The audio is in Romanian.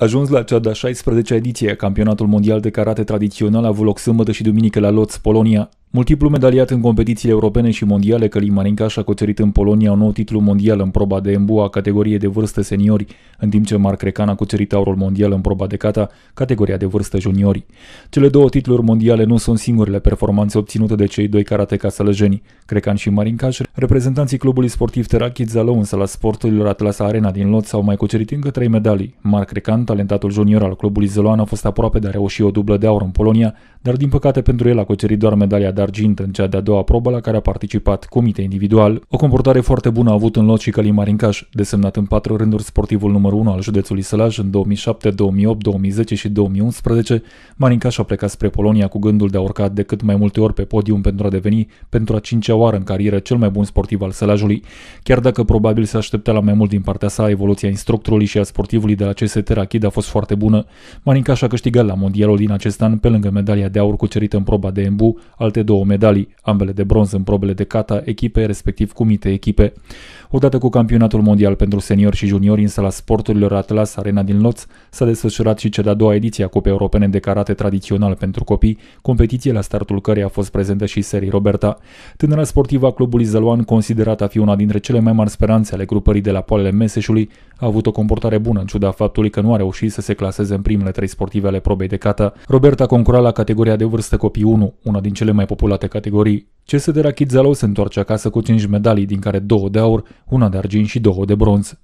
Ajuns la cea de-a 16-a ediție, campionatul mondial de karate tradițional a avut loc sâmbătă și duminică la Lodz, Polonia. Multiplu medaliat în competițiile europene și mondiale, Călin Marinca și-a cucerit în Polonia un nou titlu mondial în proba de embua, categorie de vârstă seniori, în timp ce Marc Recan a cucerit aurul mondial în proba de cata, categoria de vârstă juniori. Cele două titluri mondiale nu sunt singurele performanțe obținute de cei doi karateca sălăjeni, Crecan și Marincaș, reprezentanții clubului sportiv Terachid Zalău, însă la sporturilor Atlas Arena din Lot s-au mai cucerit încă trei medalii. Marc Recan, talentatul junior al clubului Zăloan, a fost aproape de a reuși o dublă de aur în Polonia, dar din păcate pentru el a cucerit doar medalia de argint în cea de-a doua probă la care a participat comite individual. O comportare foarte bună a avut în lot și Călin Marincaș, desemnat în patru rânduri sportivul numărul 1 al județului Sălaj în 2007, 2008, 2010 și 2011. Marincaș a plecat spre Polonia cu gândul de a urca de cât mai multe ori pe podium pentru a deveni pentru a cincea oară în carieră cel mai bun sportiv al Sălajului, chiar dacă probabil se aștepta la mai mult din partea sa, evoluția instructorului și a sportivului de la CST Rachid a fost foarte bună. Marincaș a câștigat la mondialul din acest an pe lângă medalia de de aur cucerită în proba de embu, alte două medalii, ambele de bronz în probele de cata, echipe, respectiv cumite echipe. Odată cu campionatul mondial pentru seniori și juniori în sala sporturilor Atlas Arena din Loț, s-a desfășurat și cea de-a doua ediție a Cupei Europene de Karate Tradițional pentru Copii, competiție la startul cărei a fost prezentă și serii Roberta. Tânăra sportivă a clubului Zăloan, considerată a fi una dintre cele mai mari speranțe ale grupării de la poalele Meseșului, a avut o comportare bună în ciuda faptului că nu a reușit să se claseze în primele trei sportive ale probei de cata. Roberta concura la categoria de vârstă copii 1, una din cele mai populate categorii. CSD Rachid la se întoarce acasă cu 5 medalii, din care două de aur, una de argint și două de bronz.